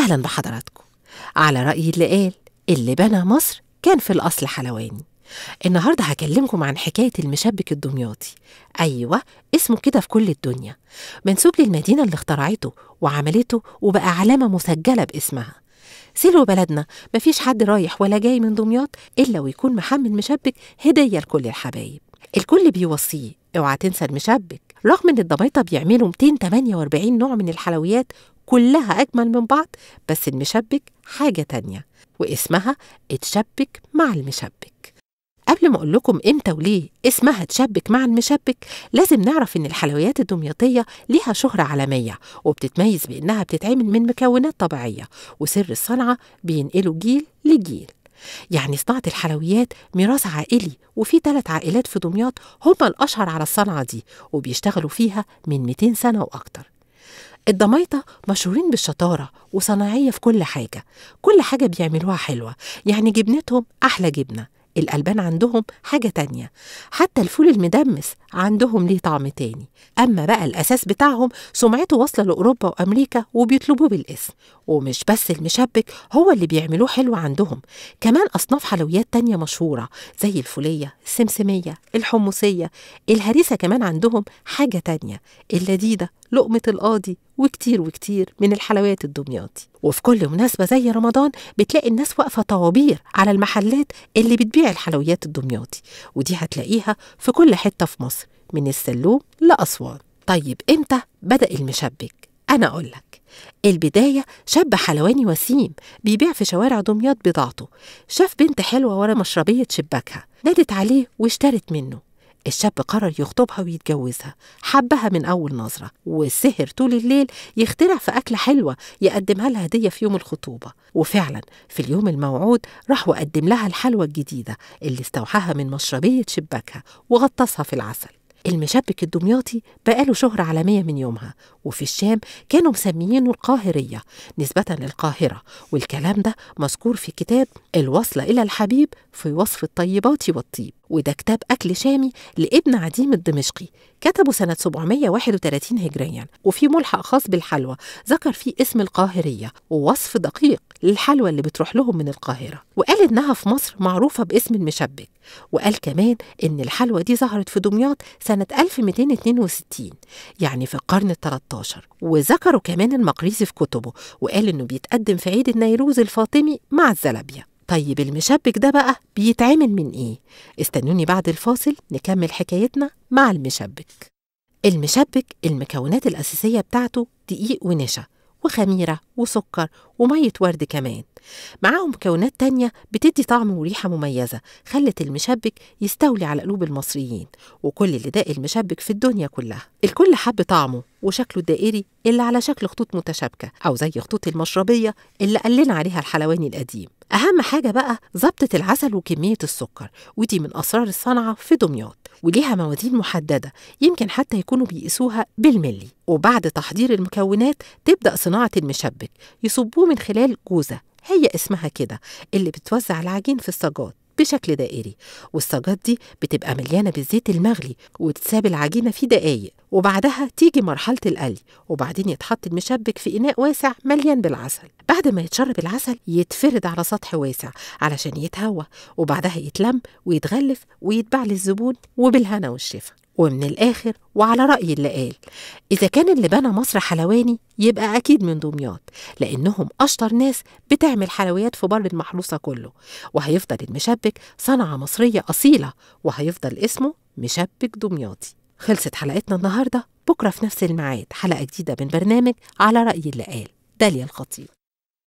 أهلا بحضراتكم على رأي اللي قال اللي بنى مصر كان في الأصل حلواني النهاردة هكلمكم عن حكاية المشبك الدمياطي أيوة اسمه كده في كل الدنيا منسوب للمدينة اللي اخترعته وعملته وبقى علامة مسجلة باسمها سيلو بلدنا مفيش حد رايح ولا جاي من دمياط إلا ويكون محمل مشبك هدية لكل الحبايب الكل بيوصيه اوعى تنسى المشبك رغم ان الضبايطه بيعملوا 248 نوع من الحلويات كلها أجمل من بعض بس المشبك حاجة تانية واسمها اتشبك مع المشبك قبل ما أقول لكم إمتى وليه اسمها تشبك مع المشبك لازم نعرف إن الحلويات الدمياطية ليها شهرة عالمية وبتتميز بإنها بتتعمل من مكونات طبيعية وسر الصنعة بينقله جيل لجيل يعني صناعة الحلويات ميراث عائلي وفي ثلاث عائلات في دمياط هما الأشهر على الصنعة دي وبيشتغلوا فيها من 200 سنة وأكتر الضمايطة مشهورين بالشطارة وصناعية في كل حاجة كل حاجة بيعملوها حلوة يعني جبنتهم أحلى جبنة الألبان عندهم حاجة تانية حتى الفول المدمس عندهم ليه طعم تاني أما بقى الأساس بتاعهم سمعته واصلة لأوروبا وأمريكا وبيطلبوه بالاسم ومش بس المشبك هو اللي بيعملوه حلو عندهم كمان أصناف حلويات تانية مشهورة زي الفولية السمسمية الحمصية الهريسة كمان عندهم حاجة تانية اللذيذة لقمة القاضي وكتير وكتير من الحلويات الدمياطي وفي كل مناسبة زي رمضان بتلاقي الناس واقفة طوابير على المحلات اللي بتبيع الحلويات الدمياطي ودي هتلاقيها في كل حتة في مصر من السلوم لأسوان طيب إمتى بدأ المشبك؟ أنا أقولك البداية شاب حلواني وسيم بيبيع في شوارع دمياط بضاعته شاف بنت حلوة ورا مشربية شباكها نادت عليه واشترت منه الشاب قرر يخطبها ويتجوزها حبها من أول نظرة وسهر طول الليل يخترع في أكلة حلوة يقدمها لها هدية في يوم الخطوبة وفعلا في اليوم الموعود راح وقدم لها الحلوى الجديدة اللي استوحاها من مشربية شباكها وغطسها في العسل المشبك الدمياطي بقاله شهرة عالمية من يومها وفي الشام كانوا مسميينه القاهرية نسبة للقاهرة والكلام ده مذكور في كتاب الوصلة إلى الحبيب في وصف الطيبات والطيب وده كتاب أكل شامي لابن عديم الدمشقي كتبه سنة 731 هجريا وفي ملحق خاص بالحلوى ذكر فيه اسم القاهرية ووصف دقيق للحلوى اللي بتروح لهم من القاهرة وقال إنها في مصر معروفة باسم المشبك وقال كمان إن الحلوى دي ظهرت في دمياط سنة 1262 يعني في القرن ال13 وذكروا كمان المقريزي في كتبه وقال إنه بيتقدم في عيد النيروز الفاطمي مع الزلابية طيب المشبك ده بقى بيتعمل من إيه؟ استنوني بعد الفاصل نكمل حكايتنا مع المشبك المشبك المكونات الأساسية بتاعته دقيق ونشا وخميرة وسكر ومية ورد كمان معاهم مكونات تانية بتدي طعم وريحة مميزة خلت المشبك يستولي على قلوب المصريين وكل اللي داق المشبك في الدنيا كلها الكل حب طعمه وشكله الدائري اللي على شكل خطوط متشابكة أو زي خطوط المشربية اللي قلنا عليها الحلواني القديم أهم حاجة بقى ظبطة العسل وكمية السكر ودي من أسرار الصنعة في دمياط وليها موازين محددة يمكن حتى يكونوا بيقيسوها بالملي وبعد تحضير المكونات تبدأ صناعة المشبك يصبوه من خلال جوزة هي اسمها كده اللي بتوزع العجين في الصاجات بشكل دائري والصاجات دي بتبقى مليانة بالزيت المغلي وتتساب العجينة في دقايق وبعدها تيجي مرحلة القلي وبعدين يتحط المشبك في إناء واسع مليان بالعسل بعد ما يتشرب العسل يتفرد على سطح واسع علشان يتهوى وبعدها يتلم ويتغلف ويتباع للزبون وبالهنا والشفا ومن الآخر وعلى رأي اللي قال إذا كان اللي بنى مصر حلواني يبقى أكيد من دمياط لأنهم أشطر ناس بتعمل حلويات في بر المحروسة كله وهيفضل المشبك صنعة مصرية أصيلة وهيفضل اسمه مشبك دمياطي خلصت حلقتنا النهاردة بكرة في نفس الميعاد حلقة جديدة من برنامج على رأي اللي قال داليا الخطيب